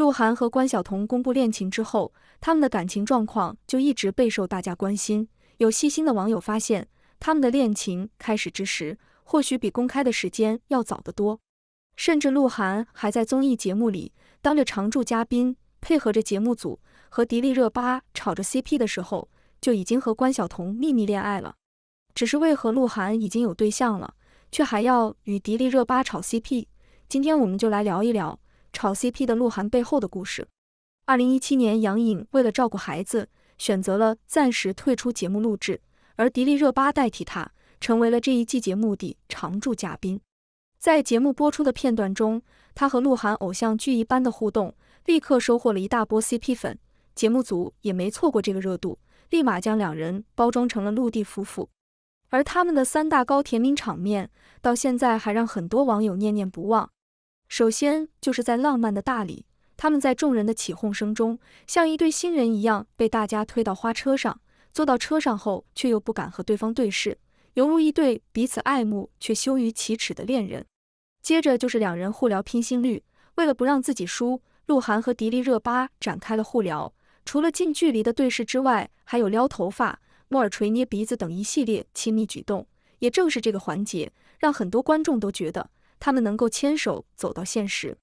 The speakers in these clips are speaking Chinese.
鹿晗和关晓彤公布恋情之后，他们的感情状况就一直备受大家关心。有细心的网友发现，他们的恋情开始之时，或许比公开的时间要早得多。甚至鹿晗还在综艺节目里当着常驻嘉宾，配合着节目组和迪丽热巴炒着 CP 的时候，就已经和关晓彤秘密恋爱了。只是为何鹿晗已经有对象了，却还要与迪丽热巴炒 CP？今天我们就来聊一聊。炒 CP 的鹿晗背后的故事。二零一七年，杨颖为了照顾孩子，选择了暂时退出节目录制，而迪丽热巴代替她，成为了这一季节目的常驻嘉宾。在节目播出的片段中，她和鹿晗偶像剧一般的互动，立刻收获了一大波 CP 粉。节目组也没错过这个热度，立马将两人包装成了陆地夫妇。而他们的三大高甜名场面，到现在还让很多网友念念不忘。首先就是在浪漫的大礼，他们在众人的起哄声中，像一对新人一样被大家推到花车上。坐到车上后，却又不敢和对方对视，犹如一对彼此爱慕却羞于启齿的恋人。接着就是两人互聊拼心率，为了不让自己输，鹿晗和迪丽热巴展开了互聊。除了近距离的对视之外，还有撩头发、摸耳垂、捏鼻子等一系列亲密举动。也正是这个环节，让很多观众都觉得。他们能够牵手走到现实，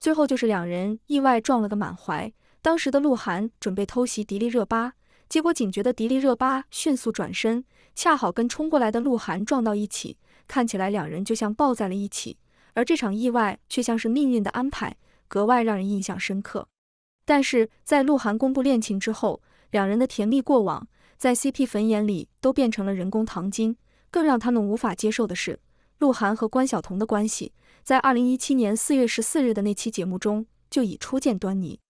最后就是两人意外撞了个满怀。当时的鹿晗准备偷袭迪丽热巴，结果警觉的迪丽热巴迅速转身，恰好跟冲过来的鹿晗撞到一起，看起来两人就像抱在了一起。而这场意外却像是命运的安排，格外让人印象深刻。但是在鹿晗公布恋情之后，两人的甜蜜过往在 CP 粉眼里都变成了人工糖精。更让他们无法接受的是。鹿晗和关晓彤的关系，在二零一七年四月十四日的那期节目中就已初见端倪。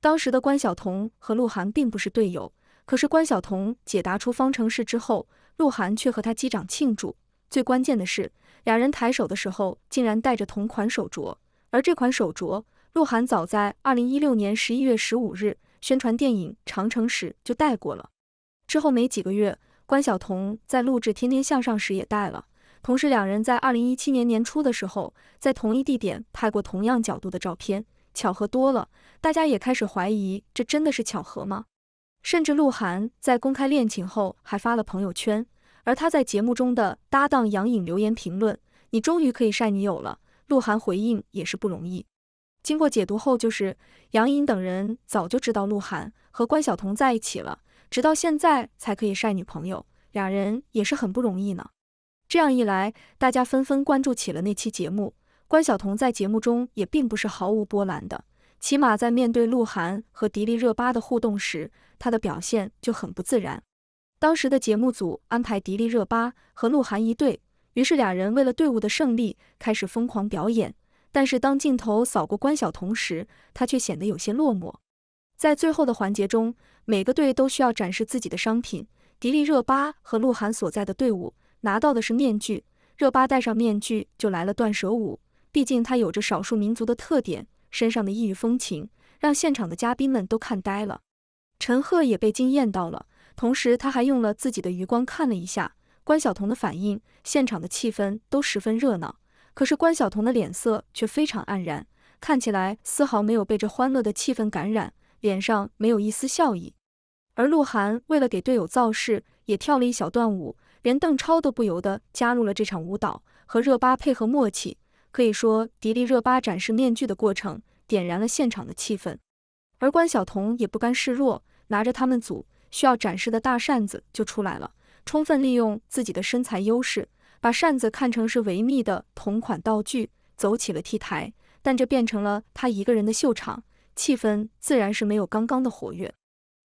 当时的关晓彤和鹿晗并不是队友，可是关晓彤解答出方程式之后，鹿晗却和他击掌庆祝。最关键的是，两人抬手的时候竟然戴着同款手镯，而这款手镯，鹿晗早在二零一六年十一月十五日宣传电影《长城》时就戴过了。之后没几个月，关晓彤在录制《天天向上》时也戴了。同时，两人在二零一七年年初的时候，在同一地点拍过同样角度的照片，巧合多了，大家也开始怀疑这真的是巧合吗？甚至鹿晗在公开恋情后还发了朋友圈，而他在节目中的搭档杨颖留言评论：“你终于可以晒女友了。”鹿晗回应也是不容易。经过解读后，就是杨颖等人早就知道鹿晗和关晓彤在一起了，直到现在才可以晒女朋友，两人也是很不容易呢。这样一来，大家纷纷关注起了那期节目。关晓彤在节目中也并不是毫无波澜的，起码在面对鹿晗和迪丽热巴的互动时，她的表现就很不自然。当时的节目组安排迪丽热巴和鹿晗一队，于是俩人为了队伍的胜利开始疯狂表演。但是当镜头扫过关晓彤时，她却显得有些落寞。在最后的环节中，每个队都需要展示自己的商品，迪丽热巴和鹿晗所在的队伍。拿到的是面具，热巴戴上面具就来了断舍舞。毕竟她有着少数民族的特点，身上的异域风情让现场的嘉宾们都看呆了。陈赫也被惊艳到了，同时他还用了自己的余光看了一下关晓彤的反应。现场的气氛都十分热闹，可是关晓彤的脸色却非常黯然，看起来丝毫没有被这欢乐的气氛感染，脸上没有一丝笑意。而鹿晗为了给队友造势，也跳了一小段舞。连邓超都不由得加入了这场舞蹈，和热巴配合默契，可以说迪丽热巴展示面具的过程点燃了现场的气氛。而关晓彤也不甘示弱，拿着他们组需要展示的大扇子就出来了，充分利用自己的身材优势，把扇子看成是维密的同款道具，走起了 T 台。但这变成了她一个人的秀场，气氛自然是没有刚刚的活跃。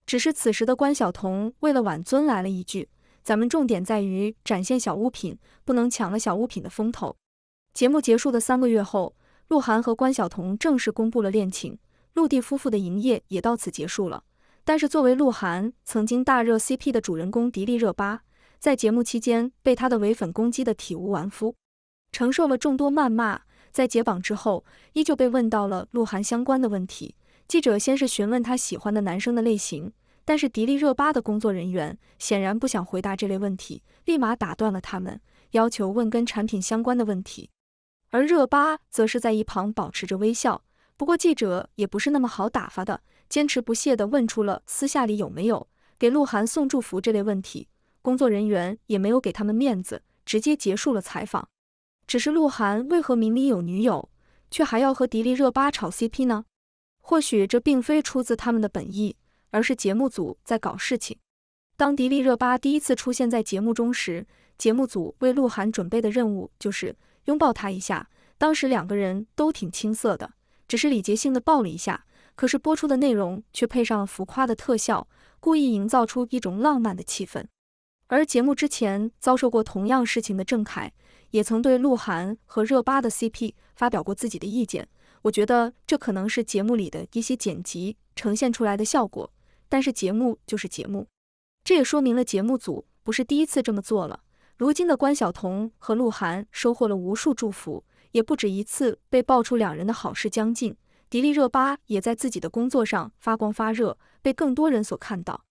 只是此时的关晓彤为了挽尊来了一句。咱们重点在于展现小物品，不能抢了小物品的风头。节目结束的三个月后，鹿晗和关晓彤正式公布了恋情。陆地夫妇的营业也到此结束了。但是作为鹿晗曾经大热 CP 的主人公迪丽热巴，在节目期间被他的唯粉攻击的体无完肤，承受了众多谩骂。在解绑之后，依旧被问到了鹿晗相关的问题。记者先是询问他喜欢的男生的类型。但是迪丽热巴的工作人员显然不想回答这类问题，立马打断了他们，要求问跟产品相关的问题。而热巴则是在一旁保持着微笑。不过记者也不是那么好打发的，坚持不懈地问出了私下里有没有给鹿晗送祝福这类问题。工作人员也没有给他们面子，直接结束了采访。只是鹿晗为何明明有女友，却还要和迪丽热巴炒 CP 呢？或许这并非出自他们的本意。而是节目组在搞事情。当迪丽热巴第一次出现在节目中时，节目组为鹿晗准备的任务就是拥抱他一下。当时两个人都挺青涩的，只是礼节性的抱了一下。可是播出的内容却配上了浮夸的特效，故意营造出一种浪漫的气氛。而节目之前遭受过同样事情的郑恺，也曾对鹿晗和热巴的 CP 发表过自己的意见。我觉得这可能是节目里的一些剪辑呈现出来的效果。但是节目就是节目，这也说明了节目组不是第一次这么做了。如今的关晓彤和鹿晗收获了无数祝福，也不止一次被爆出两人的好事将近。迪丽热巴也在自己的工作上发光发热，被更多人所看到。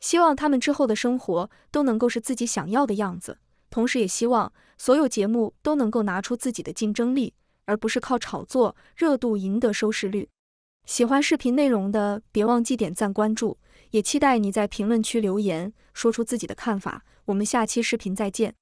希望他们之后的生活都能够是自己想要的样子，同时也希望所有节目都能够拿出自己的竞争力，而不是靠炒作热度赢得收视率。喜欢视频内容的，别忘记点赞关注，也期待你在评论区留言，说出自己的看法。我们下期视频再见。